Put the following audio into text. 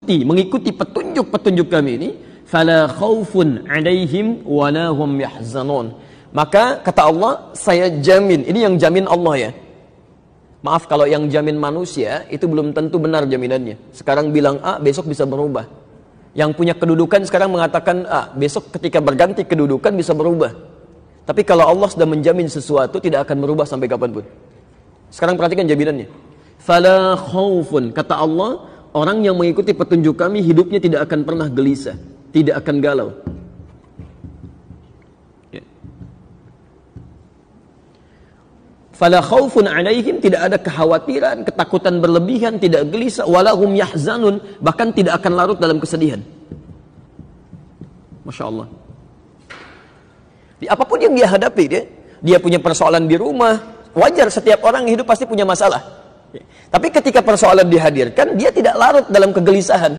mengikuti, mengikuti petunjuk-petunjuk kami ini, fala khaufun 'alaihim wa hum yahzanun. Maka kata Allah, saya jamin. Ini yang jamin Allah ya. Maaf kalau yang jamin manusia itu belum tentu benar jaminannya. Sekarang bilang A, besok bisa berubah. Yang punya kedudukan sekarang mengatakan A, besok ketika berganti kedudukan bisa berubah. Tapi kalau Allah sudah menjamin sesuatu tidak akan berubah sampai kapanpun. Sekarang perhatikan jaminannya. Fala khaufun kata Allah Orang yang mengikuti petunjuk kami hidupnya tidak akan pernah gelisah, tidak akan galau. Ya. Fala khaufun alaihim tidak ada kekhawatiran, ketakutan berlebihan, tidak gelisah, walahum yahzanun bahkan tidak akan larut dalam kesedihan. Masya Allah. Di apapun yang dia hadapi dia, dia punya persoalan di rumah, wajar setiap orang hidup pasti punya masalah. Tapi ketika persoalan dihadirkan, dia tidak larut dalam kegelisahan.